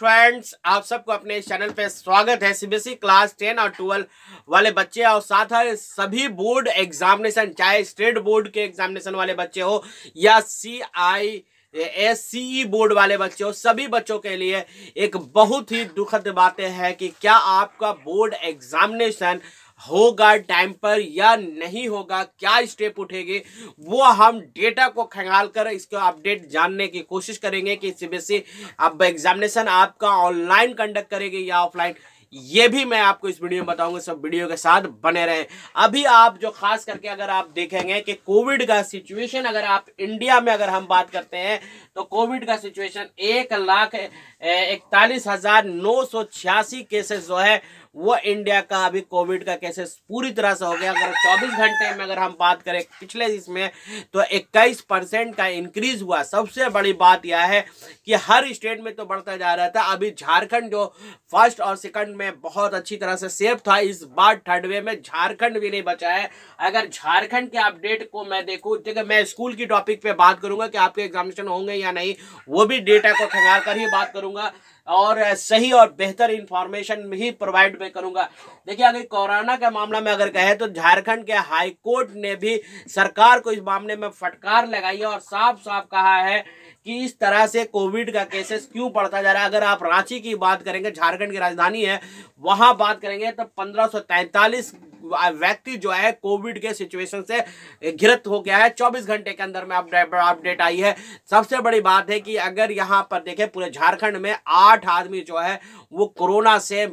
friends आप सबको अपने चैनल पे स्वागत है सीबीएसई क्लास टेन और ट्वेल्व वाले बच्चे और साथ ही सभी बोर्ड एग्जामिनेशन चाहे स्टेट बोर्ड के एग्जामिनेशन वाले बच्चे हो या सी I S C E board वाले बच्चे हो सभी बच्चों के लिए एक बहुत ही दुखद बातें हैं कि क्या आपका बोर्ड एग्जामिनेशन होगा टाइम पर या नहीं होगा क्या स्टेप उठेंगे वो हम डेटा को खंगाल कर इसका अपडेट जानने की कोशिश करेंगे कि सीबीएसई अब एग्जामिनेशन आपका ऑनलाइन कंडक्ट करेगी या ऑफलाइन ये भी मैं आपको इस वीडियो में बताऊंगा सब वीडियो के साथ बने रहें अभी आप जो खास करके अगर आप देखेंगे कि कोविड का सिचुएशन अगर आप इंडिया में अगर हम बात करते हैं तो कोविड का सिचुएशन एक लाख इकतालीस हजार नौ सौ छियासी केसेस जो है वो इंडिया का अभी कोविड का केसेस पूरी तरह से हो गया अगर 24 घंटे में अगर हम बात करें पिछले इसमें तो 21 परसेंट का इंक्रीज हुआ सबसे बड़ी बात यह है कि हर स्टेट में तो बढ़ता जा रहा था अभी झारखंड जो फर्स्ट और सेकंड में बहुत अच्छी तरह से सेफ था इस बार थर्ड वे में झारखंड भी नहीं बचा है अगर झारखंड के अपडेट को मैं देखूँ देखिए मैं स्कूल की टॉपिक पर बात करूंगा कि आपके एग्जामिनेशन होंगे या नहीं वो भी डेटा को खंगाल कर ही बात करूँगा और सही और बेहतर इंफॉर्मेशन ही प्रोवाइड मैं करूंगा देखिए अगर कोरोना के मामला में अगर कहें तो झारखंड के हाई कोर्ट ने भी सरकार को इस मामले में फटकार लगाई है और साफ साफ कहा है कि इस तरह से कोविड का केसेस क्यों बढ़ता जा रहा है अगर आप रांची की बात करेंगे झारखंड की राजधानी है वहां बात करेंगे तो पंद्रह व्यक्ति जो है कोविड के सिचुएशन से घिरत हो गया है चौबीस घंटे के अंदर में अपडेट आई है सबसे बड़ी बात है कि अगर यहाँ पर देखें पूरे झारखंड में आठ आदमी जो है वो कोरोना से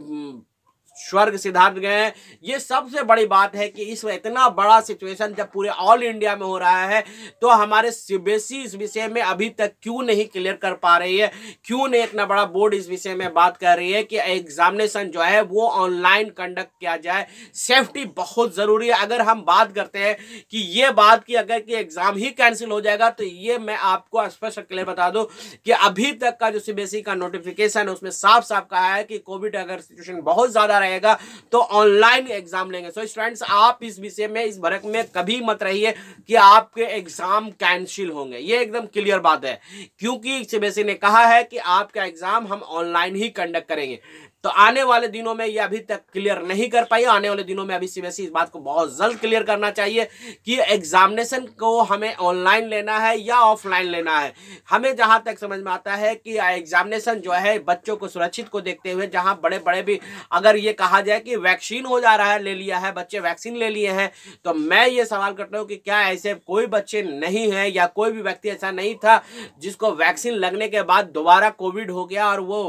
स्वर्ग सिद्धार्थ गए हैं ये सबसे बड़ी बात है कि इस इतना बड़ा सिचुएशन जब पूरे ऑल इंडिया में हो रहा है तो हमारे सीबीएसई इस विषय में अभी तक क्यों नहीं क्लियर कर पा रही है क्यों नहीं इतना बड़ा बोर्ड इस विषय में बात कर रही है कि एग्जामिनेशन जो है वो ऑनलाइन कंडक्ट किया जाए सेफ्टी बहुत ज़रूरी है अगर हम बात करते हैं कि ये बात की अगर कि एग्ज़ाम ही कैंसिल हो जाएगा तो ये मैं आपको स्पष्ट क्लियर बता दूँ कि अभी तक का जो सीबीएसई का नोटिफिकेशन है उसमें साफ साफ कहा है कि कोविड अगर सिचुएशन बहुत ज़्यादा रहेगा तो ऑनलाइन एग्जाम लेंगे सो so, स्टूडेंट्स आप इस विषय में इस भरक में कभी मत रहिए कि आपके एग्जाम कैंसिल होंगे ये एकदम क्लियर बात है क्योंकि सीबीएसई ने कहा है कि आपका एग्जाम हम ऑनलाइन ही कंडक्ट करेंगे तो आने वाले दिनों में ये अभी तक क्लियर नहीं कर पाई आने वाले दिनों में अभी सीबीएसई इस बात को बहुत जल्द क्लियर करना चाहिए कि एग्जामिनेशन को हमें ऑनलाइन लेना है या ऑफलाइन लेना है हमें जहां तक समझ में आता है कि एग्जामिनेशन जो है बच्चों को सुरक्षित को देखते हुए जहां बड़े बड़े भी अगर ये कहा जाए कि वैक्सीन हो जा रहा है ले लिया है बच्चे वैक्सीन ले लिए हैं तो मैं ये सवाल करता हूँ कि क्या ऐसे कोई बच्चे नहीं है या कोई भी व्यक्ति ऐसा नहीं था जिसको वैक्सीन लगने के बाद दोबारा कोविड हो गया और वो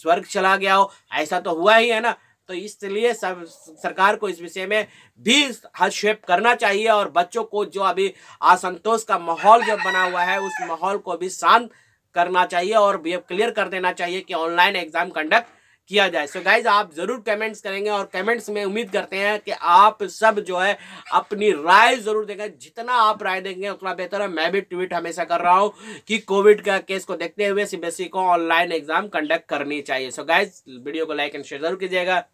स्वर्ग चला गया हो ऐसा तो हुआ ही है ना तो इसलिए सब सरकार को इस विषय में भी हस्तक्षेप करना चाहिए और बच्चों को जो अभी असंतोष का माहौल जो बना हुआ है उस माहौल को भी शांत करना चाहिए और क्लियर कर देना चाहिए कि ऑनलाइन एग्जाम कंडक्ट किया जाए सो so गाइज आप जरूर कमेंट्स करेंगे और कमेंट्स में उम्मीद करते हैं कि आप सब जो है अपनी राय जरूर देखें जितना आप राय देंगे उतना बेहतर है मैं भी ट्वीट हमेशा कर रहा हूँ कि कोविड का केस को देखते हुए सीबीएसई को ऑनलाइन एग्जाम कंडक्ट करनी चाहिए सो गाइज वीडियो को लाइक एंड शेयर जरूर कीजिएगा